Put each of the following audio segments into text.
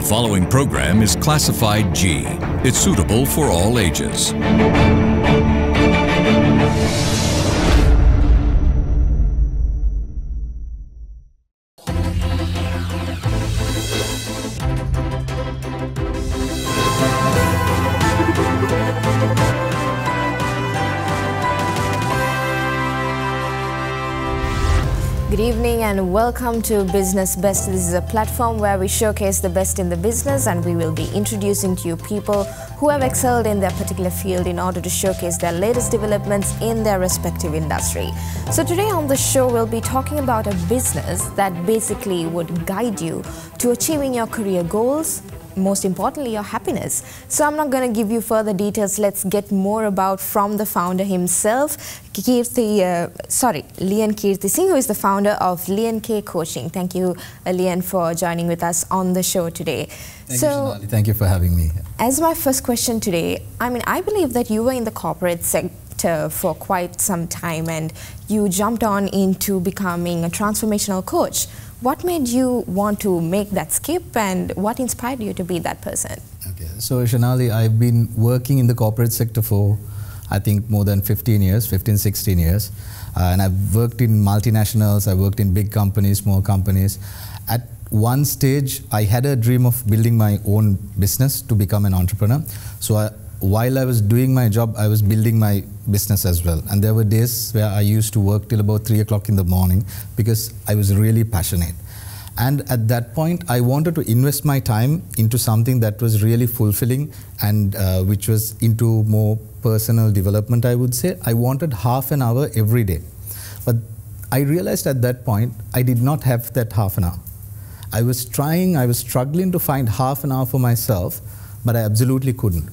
The following program is classified G. It's suitable for all ages. and welcome to Business Best. This is a platform where we showcase the best in the business and we will be introducing to you people who have excelled in their particular field in order to showcase their latest developments in their respective industry. So today on the show we'll be talking about a business that basically would guide you to achieving your career goals, most importantly, your happiness. So I'm not going to give you further details. Let's get more about from the founder himself, Kirti, uh, sorry, Lian Kirti Singh, who is the founder of Lian K Coaching. Thank you, uh, Lian, for joining with us on the show today. Thank so, you, Thank you for having me. As my first question today, I mean, I believe that you were in the corporate sector for quite some time and you jumped on into becoming a transformational coach what made you want to make that skip and what inspired you to be that person? Okay, so Shanali, I've been working in the corporate sector for I think more than 15 years, 15, 16 years. Uh, and I've worked in multinationals, I worked in big companies, small companies. At one stage, I had a dream of building my own business to become an entrepreneur. So I, while I was doing my job, I was building my business as well. And there were days where I used to work till about three o'clock in the morning because I was really passionate. And at that point, I wanted to invest my time into something that was really fulfilling and uh, which was into more personal development, I would say. I wanted half an hour every day. But I realized at that point, I did not have that half an hour. I was trying, I was struggling to find half an hour for myself, but I absolutely couldn't.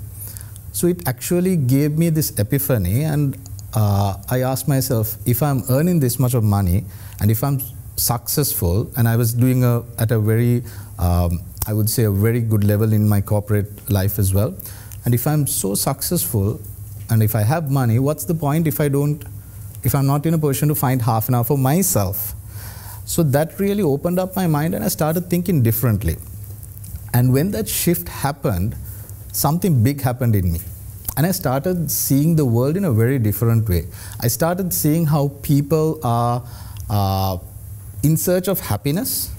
So it actually gave me this epiphany, and uh, I asked myself if I'm earning this much of money and if I'm successful, and I was doing a, at a very, um, I would say, a very good level in my corporate life as well. And if I'm so successful and if I have money, what's the point if I don't, if I'm not in a position to find half an hour for myself? So that really opened up my mind and I started thinking differently. And when that shift happened, something big happened in me. And I started seeing the world in a very different way. I started seeing how people are uh, in search of happiness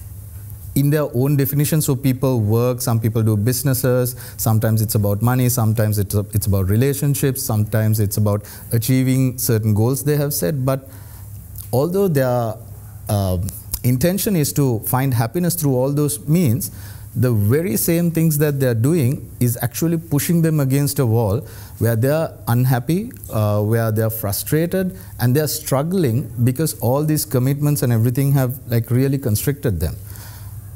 in their own definition. So people work, some people do businesses, sometimes it's about money, sometimes it's, it's about relationships, sometimes it's about achieving certain goals they have set. But although their uh, intention is to find happiness through all those means, the very same things that they are doing is actually pushing them against a wall where they are unhappy, uh, where they are frustrated, and they are struggling because all these commitments and everything have like really constricted them.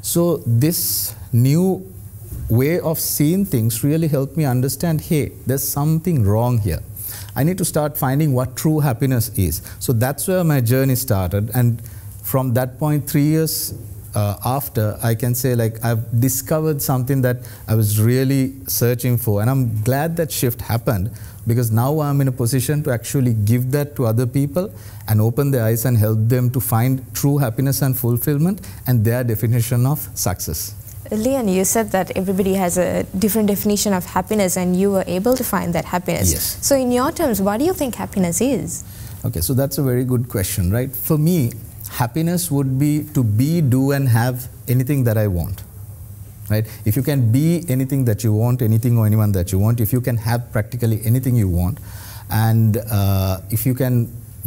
So this new way of seeing things really helped me understand, hey, there's something wrong here. I need to start finding what true happiness is. So that's where my journey started. And from that point, three years uh, after, I can say like I've discovered something that I was really searching for, and I'm glad that shift happened because now I'm in a position to actually give that to other people and open their eyes and help them to find true happiness and fulfillment and their definition of success. Leon, you said that everybody has a different definition of happiness and you were able to find that happiness. Yes. So in your terms, what do you think happiness is? Okay, so that's a very good question, right? For me, happiness would be to be, do, and have anything that I want. Right? If you can be anything that you want, anything or anyone that you want, if you can have practically anything you want, and uh, if you can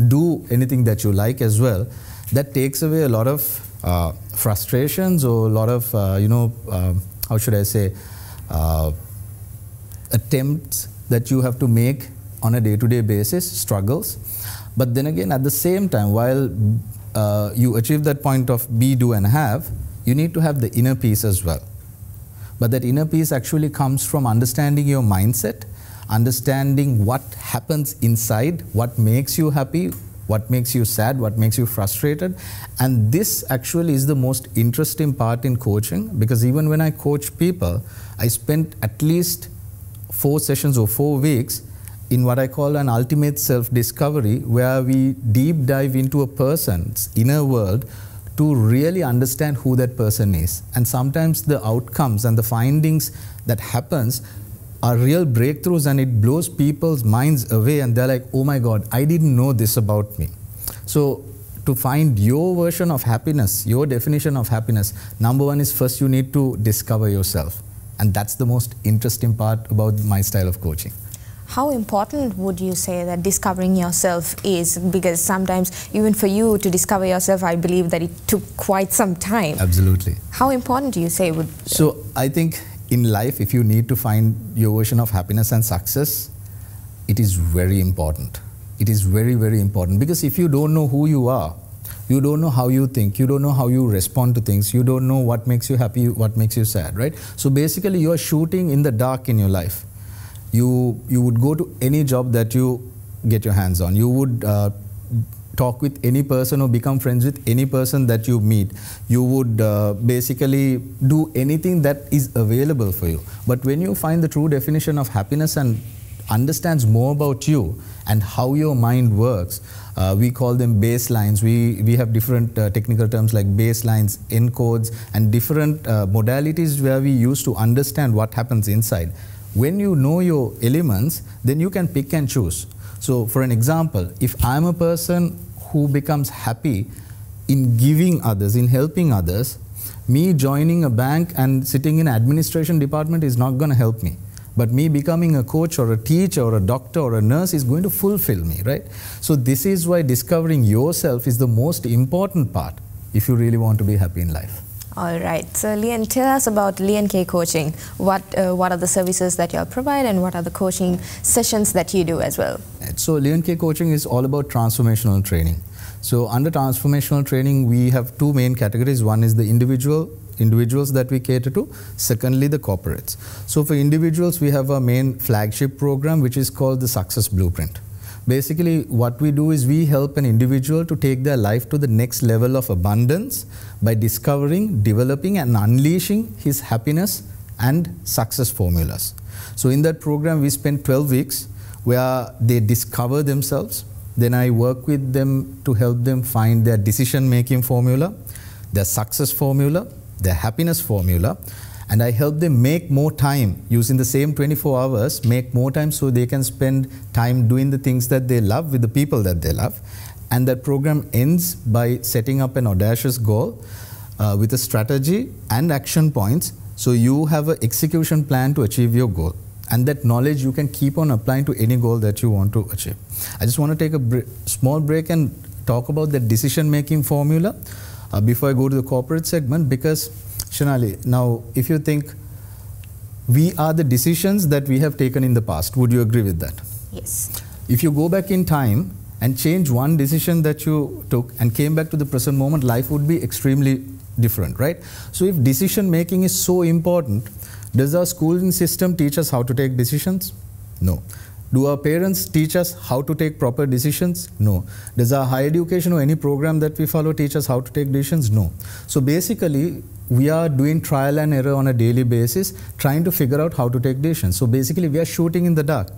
do anything that you like as well, that takes away a lot of uh, frustrations or a lot of, uh, you know, um, how should I say, uh, attempts that you have to make on a day to day basis, struggles. But then again, at the same time, while uh, you achieve that point of be, do, and have, you need to have the inner peace as well. But that inner peace actually comes from understanding your mindset, understanding what happens inside, what makes you happy, what makes you sad, what makes you frustrated. And this actually is the most interesting part in coaching because even when I coach people, I spend at least four sessions or four weeks in what I call an ultimate self discovery, where we deep dive into a person's inner world to really understand who that person is. And sometimes the outcomes and the findings that happens are real breakthroughs and it blows people's minds away and they're like, oh my God, I didn't know this about me. So to find your version of happiness, your definition of happiness, number one is first you need to discover yourself. And that's the most interesting part about my style of coaching. How important would you say that discovering yourself is? Because sometimes, even for you to discover yourself, I believe that it took quite some time. Absolutely. How important do you say would? So I think in life, if you need to find your version of happiness and success, it is very important. It is very very important because if you don't know who you are, you don't know how you think you don't know how you respond to things you don't know what makes you happy what makes you sad right so basically you are shooting in the dark in your life you you would go to any job that you get your hands on. You would uh, talk with any person or become friends with any person that you meet. You would uh, basically do anything that is available for you. But when you find the true definition of happiness and understands more about you and how your mind works, uh, we call them baselines. We, we have different uh, technical terms like baselines, encodes, and different uh, modalities where we use to understand what happens inside when you know your elements, then you can pick and choose. So, for an example, if I'm a person who becomes happy in giving others, in helping others, me joining a bank and sitting in administration department is not going to help me but me becoming a coach or a teacher or a doctor or a nurse is going to fulfill me right so this is why discovering yourself is the most important part if you really want to be happy in life all right. So, Lian, tell us about Lian K Coaching. What uh, what are the services that you provide, and what are the coaching sessions that you do as well? So, Lian K Coaching is all about transformational training. So, under transformational training, we have two main categories. One is the individual individuals that we cater to. Secondly, the corporates. So, for individuals, we have a main flagship program which is called the Success Blueprint. Basically, what we do is we help an individual to take their life to the next level of abundance by discovering, developing, and unleashing his happiness and success formulas. So, in that program, we spend 12 weeks where they discover themselves. Then I work with them to help them find their decision making formula, their success formula, their happiness formula, and I help them make more time using the same 24 hours, make more time so they can spend time doing the things that they love with the people that they love. And that program ends by setting up an audacious goal uh, with a strategy and action points. So you have an execution plan to achieve your goal. And that knowledge you can keep on applying to any goal that you want to achieve. I just want to take a br small break and talk about the decision making formula uh, before I go to the corporate segment because Shanali, now if you think we are the decisions that we have taken in the past, would you agree with that? Yes. If you go back in time and change one decision that you took and came back to the present moment, life would be extremely different, right? So if decision making is so important, does our schooling system teach us how to take decisions? No. Do our parents teach us how to take proper decisions? No. Does our higher education or any program that we follow teach us how to take decisions? No. So basically, we are doing trial and error on a daily basis, trying to figure out how to take decisions. So basically, we are shooting in the dark.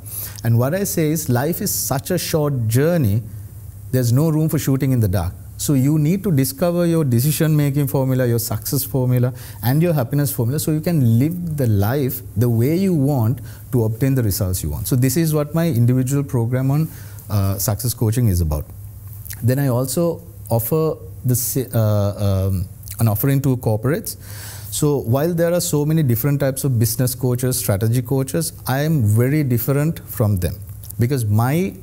And what I say is, life is such a short journey, there's no room for shooting in the dark. So you need to discover your decision making formula, your success formula, and your happiness formula so you can live the life the way you want to obtain the results you want. So this is what my individual program on uh, success coaching is about. Then I also offer this, uh, um, an offering to corporates. So while there are so many different types of business coaches, strategy coaches, I am very different from them because my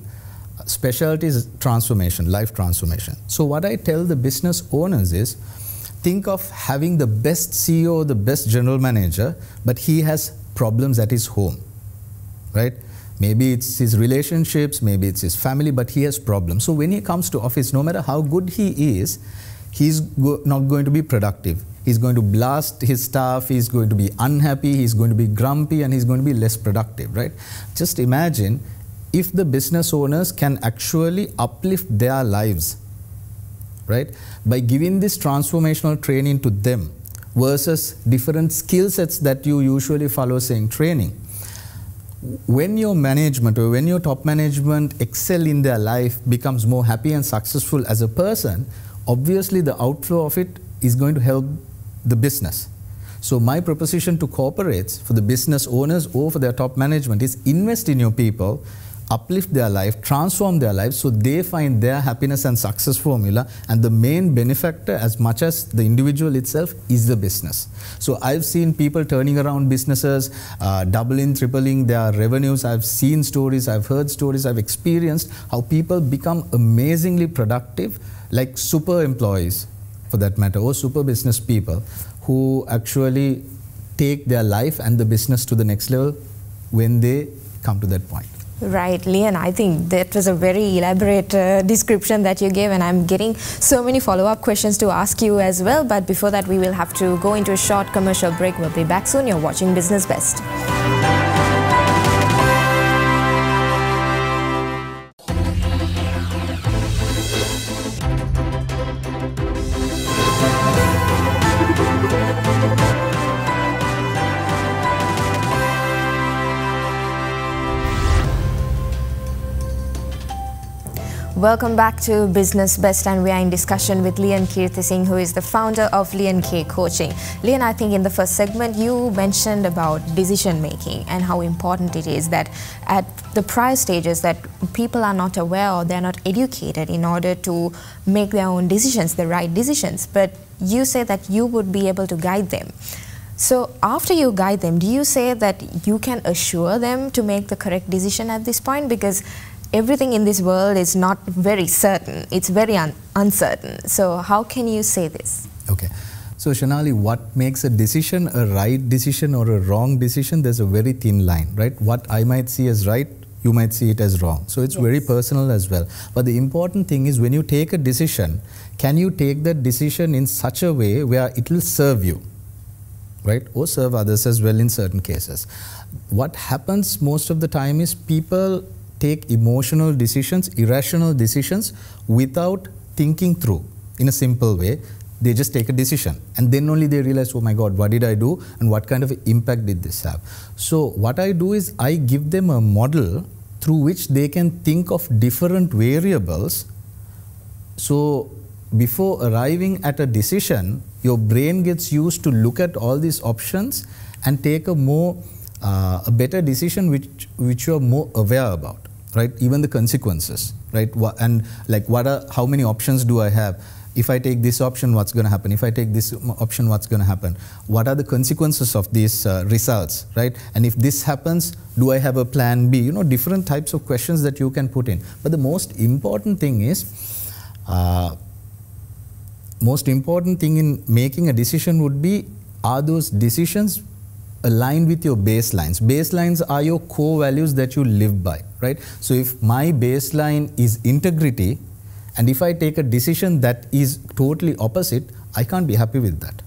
specialty is transformation, life transformation. So what I tell the business owners is, think of having the best CEO, the best general manager, but he has problems at his home, right? Maybe it's his relationships, maybe it's his family, but he has problems. So when he comes to office, no matter how good he is, he's go not going to be productive. He's going to blast his staff, he's going to be unhappy, he's going to be grumpy, and he's going to be less productive, right? Just imagine if the business owners can actually uplift their lives, right, by giving this transformational training to them versus different skill sets that you usually follow, saying training when your management or when your top management excel in their life becomes more happy and successful as a person obviously the outflow of it is going to help the business so my proposition to corporates for the business owners or for their top management is invest in your people uplift their life, transform their life, so they find their happiness and success formula. And the main benefactor, as much as the individual itself, is the business. So I've seen people turning around businesses, uh, doubling, tripling their revenues. I've seen stories, I've heard stories, I've experienced how people become amazingly productive, like super employees for that matter, or super business people who actually take their life and the business to the next level when they come to that point. Right, Leon, I think that was a very elaborate uh, description that you gave and I'm getting so many follow-up questions to ask you as well. But before that, we will have to go into a short commercial break. We'll be back soon. You're watching Business Best. Welcome back to Business Best and we are in discussion with Leon Kirti Singh who is the founder of Leon K Coaching. Leon, I think in the first segment you mentioned about decision making and how important it is that at the prior stages that people are not aware or they're not educated in order to make their own decisions, the right decisions. But you say that you would be able to guide them. So after you guide them, do you say that you can assure them to make the correct decision at this point? Because everything in this world is not very certain. It's very un uncertain. So how can you say this? Okay. So Shanali, what makes a decision a right decision or a wrong decision? There's a very thin line, right? What I might see as right, you might see it as wrong. So it's yes. very personal as well. But the important thing is when you take a decision, can you take that decision in such a way where it will serve you? right or serve others as well in certain cases what happens most of the time is people take emotional decisions, irrational decisions without thinking through in a simple way. They just take a decision and then only they realize, oh my God, what did I do and what kind of impact did this have? So, what I do is I give them a model through which they can think of different variables. So, before arriving at a decision, your brain gets used to look at all these options and take a more uh, a better decision which which you are more aware about right? Even the consequences, right? And like, what are how many options do I have? If I take this option, what's going to happen? If I take this option, what's going to happen? What are the consequences of these uh, results, right? And if this happens, do I have a plan B? You know, different types of questions that you can put in. But the most important thing is. Uh, most important thing in making a decision would be are those decisions align with your baselines. Baselines are your core values that you live by, right? So if my baseline is integrity, and if I take a decision that is totally opposite, I can't be happy with that.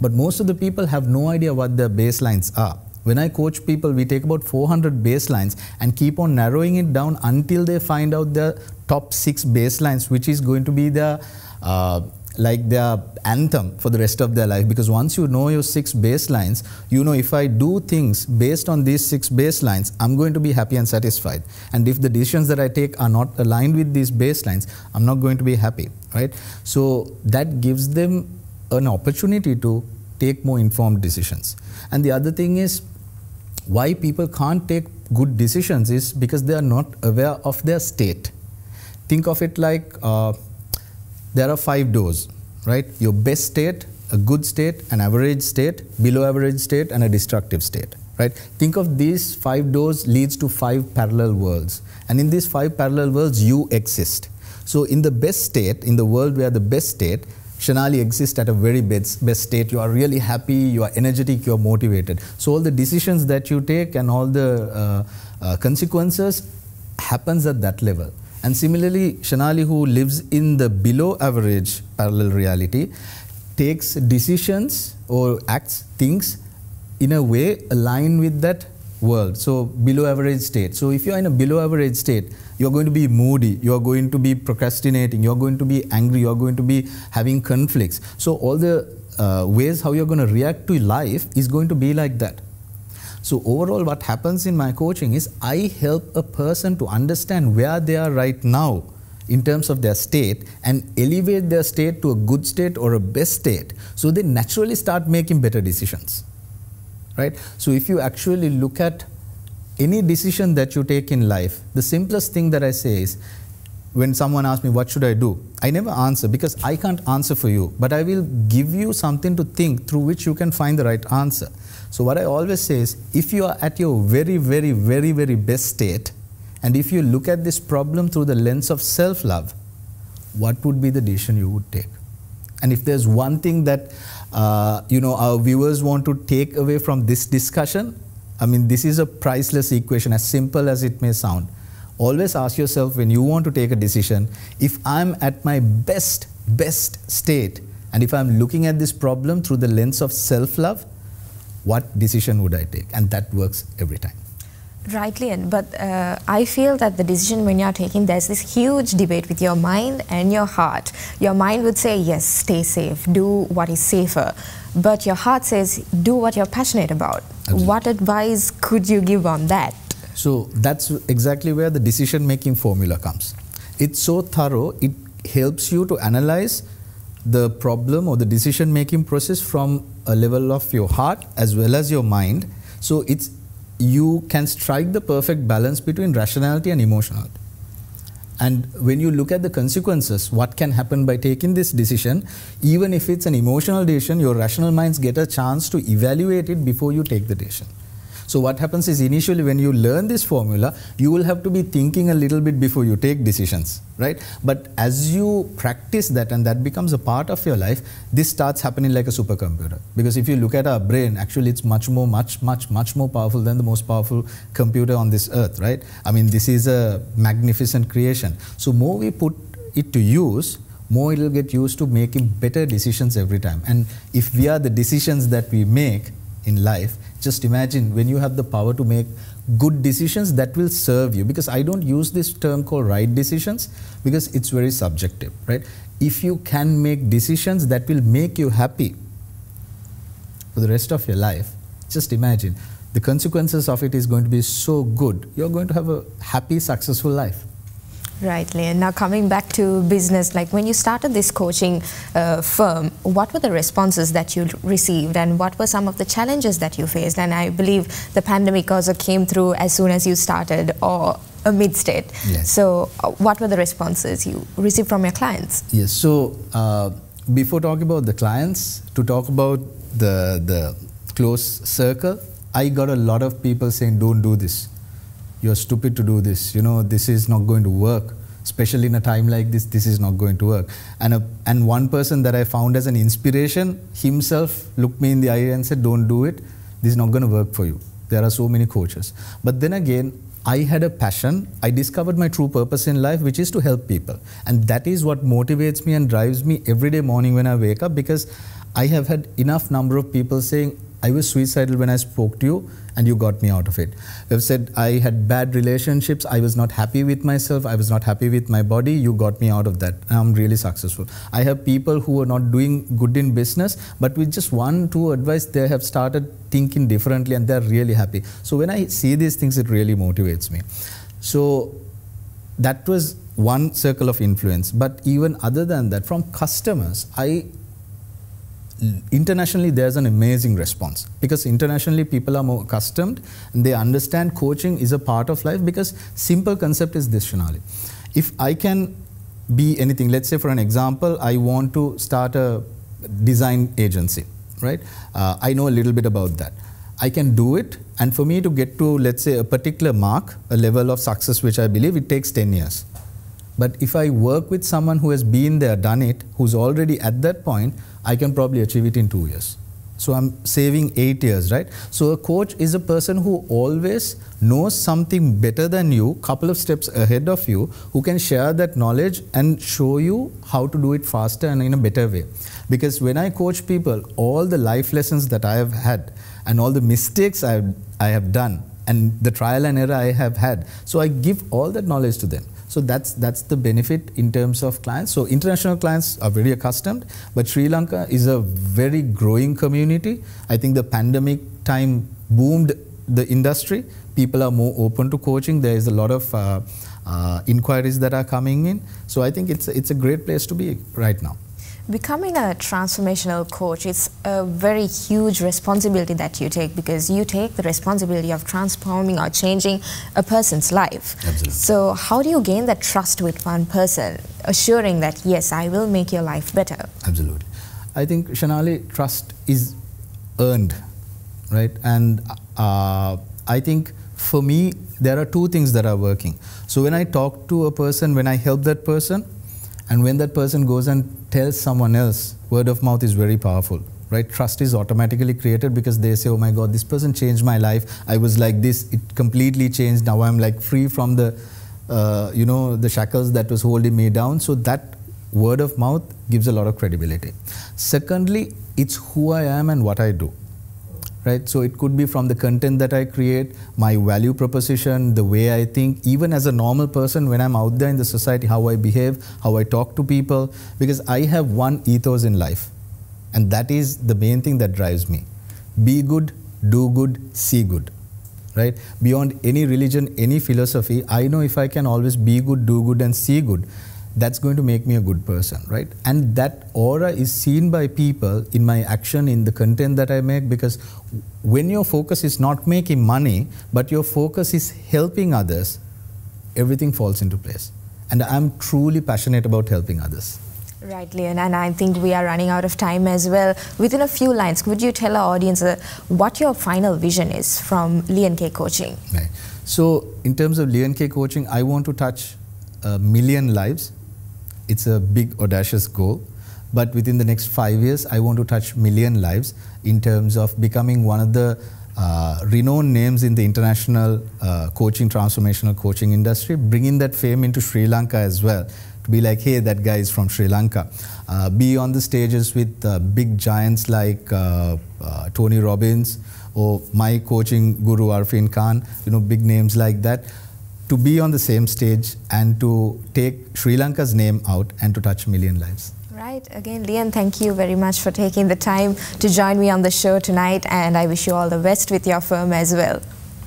But most of the people have no idea what their baselines are. When I coach people, we take about 400 baselines and keep on narrowing it down until they find out the top six baselines, which is going to be the uh, like their anthem for the rest of their life because once you know your six baselines you know if i do things based on these six baselines i'm going to be happy and satisfied and if the decisions that i take are not aligned with these baselines i'm not going to be happy right so that gives them an opportunity to take more informed decisions and the other thing is why people can't take good decisions is because they are not aware of their state think of it like uh, there are five doors, right? Your best state, a good state, an average state, below average state, and a destructive state, right? Think of these five doors leads to five parallel worlds. And in these five parallel worlds, you exist. So in the best state, in the world where the best state, Shanali exists at a very best, best state. You are really happy, you are energetic, you are motivated. So all the decisions that you take and all the uh, uh, consequences happens at that level. And similarly, Shanali, who lives in the below average parallel reality, takes decisions or acts, things in a way aligned with that world. So, below average state. So, if you're in a below average state, you're going to be moody, you're going to be procrastinating, you're going to be angry, you're going to be having conflicts. So, all the uh, ways how you're going to react to life is going to be like that. So overall what happens in my coaching is I help a person to understand where they are right now in terms of their state and elevate their state to a good state or a best state so they naturally start making better decisions right so if you actually look at any decision that you take in life the simplest thing that i say is when someone asks me, What should I do? I never answer because I can't answer for you, but I will give you something to think through which you can find the right answer. So, what I always say is, if you are at your very, very, very, very best state, and if you look at this problem through the lens of self love, what would be the decision you would take? And if there's one thing that uh, you know our viewers want to take away from this discussion, I mean, this is a priceless equation, as simple as it may sound always ask yourself when you want to take a decision if I'm at my best, best state, and if I'm looking at this problem through the lens of self love, what decision would I take? And that works every time. Right, and But uh, I feel that the decision when you're taking, there's this huge debate with your mind and your heart. Your mind would say, yes, stay safe, do what is safer. But your heart says, do what you're passionate about. Absolutely. What advice could you give on that? So that's exactly where the decision making formula comes. It's so thorough, it helps you to analyze the problem or the decision making process from a level of your heart as well as your mind. So it's you can strike the perfect balance between rationality and emotionality. And when you look at the consequences, what can happen by taking this decision, even if it's an emotional decision, your rational minds get a chance to evaluate it before you take the decision. So what happens is initially when you learn this formula, you will have to be thinking a little bit before you take decisions, right? But as you practice that and that becomes a part of your life, this starts happening like a supercomputer. Because if you look at our brain, actually it's much more, much, much, much more powerful than the most powerful computer on this earth, right? I mean, this is a magnificent creation. So more we put it to use, more it will get used to making better decisions every time. And if we are the decisions that we make in life, just imagine when you have the power to make good decisions that will serve you because i don't use this term called right decisions because it's very subjective right if you can make decisions that will make you happy for the rest of your life just imagine the consequences of it is going to be so good you're going to have a happy successful life Right, Leon. Now coming back to business, like when you started this coaching uh, firm, what were the responses that you received and what were some of the challenges that you faced? And I believe the pandemic also came through as soon as you started or amidst it. Yes. So uh, what were the responses you received from your clients? Yes, so uh, before talking about the clients, to talk about the, the close circle, I got a lot of people saying, don't do this you're stupid to do this. You know, this is not going to work. Especially in a time like this, this is not going to work. And, a, and one person that I found as an inspiration himself looked me in the eye and said, Don't do it. This is not going to work for you. There are so many coaches. But then again, I had a passion. I discovered my true purpose in life, which is to help people. And that is what motivates me and drives me every day morning when I wake up because I have had enough number of people saying, I was suicidal when I spoke to you, and you got me out of it. You have said I had bad relationships. I was not happy with myself. I was not happy with my body. You got me out of that. I'm really successful. I have people who are not doing good in business, but with just one, two advice, they have started thinking differently and they're really happy. So when I see these things, it really motivates me. So that was one circle of influence. But even other than that, from customers, I internationally there's an amazing response because internationally people are more accustomed and they understand coaching is a part of life because simple concept is this Shanali. If I can be anything, let's say for an example, I want to start a design agency, right? Uh, I know a little bit about that. I can do it and for me to get to let's say a particular mark, a level of success which I believe it takes 10 years. But if I work with someone who has been there, done it, who's already at that point, I can probably achieve it in two years. So I'm saving eight years, right? So a coach is a person who always knows something better than you, couple of steps ahead of you, who can share that knowledge and show you how to do it faster and in a better way. Because when I coach people, all the life lessons that I have had and all the mistakes I've, I have done and the trial and error I have had, so I give all that knowledge to them. So that's that's the benefit in terms of clients. So international clients are very accustomed, but Sri Lanka is a very growing community. I think the pandemic time boomed the industry. People are more open to coaching. There is a lot of uh, uh, inquiries that are coming in. So I think it's it's a great place to be right now becoming a transformational coach it's a very huge responsibility that you take because you take the responsibility of transforming or changing a person's life Absolutely. so how do you gain that trust with one person assuring that yes i will make your life better absolutely i think shanali trust is earned right and uh, i think for me there are two things that are working so when i talk to a person when i help that person and when that person goes and tells someone else, word of mouth is very powerful right? Trust is automatically created because they say, oh my God, this person changed my life. I was like this. It completely changed. Now I'm like free from the, uh, you know, the shackles that was holding me down. So that word of mouth gives a lot of credibility. Secondly, it's who I am and what I do right? So it could be from the content that I create, my value proposition, the way I think, even as a normal person when I'm out there in the society, how I behave, how I talk to people, because I have one ethos in life. And that is the main thing that drives me. Be good, do good, see good. Right? Beyond any religion, any philosophy, I know if I can always be good, do good, and see good, that's going to make me a good person, right? And that aura is seen by people in my action, in the content that I make, because when your focus is not making money, but your focus is helping others, everything falls into place. And I'm truly passionate about helping others. Right, Leon, and I think we are running out of time as well. Within a few lines, could you tell our audience uh, what your final vision is from Leon K Coaching? Right. So, in terms of Leon K Coaching, I want to touch a uh, million lives it's a big audacious goal but within the next five years i want to touch million lives in terms of becoming one of the uh, renowned names in the international uh, coaching transformational coaching industry bringing that fame into sri lanka as well to be like hey that guy is from sri lanka uh, be on the stages with uh, big giants like uh, uh, tony robbins or my coaching guru arfin khan you know big names like that to be on the same stage and to take Sri Lanka's name out and to touch a million lives. Right. Again, Leon, thank you very much for taking the time to join me on the show tonight, and I wish you all the best with your firm as well.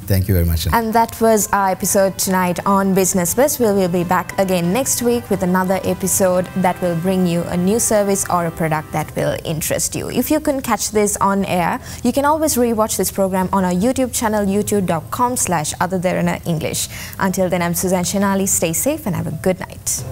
Thank you very much. And that was our episode tonight on Business Buzz. We will be back again next week with another episode that will bring you a new service or a product that will interest you. If you couldn't catch this on air, you can always rewatch this program on our YouTube channel, youtube.com slash English. Until then, I'm Suzanne Shanali. Stay safe and have a good night.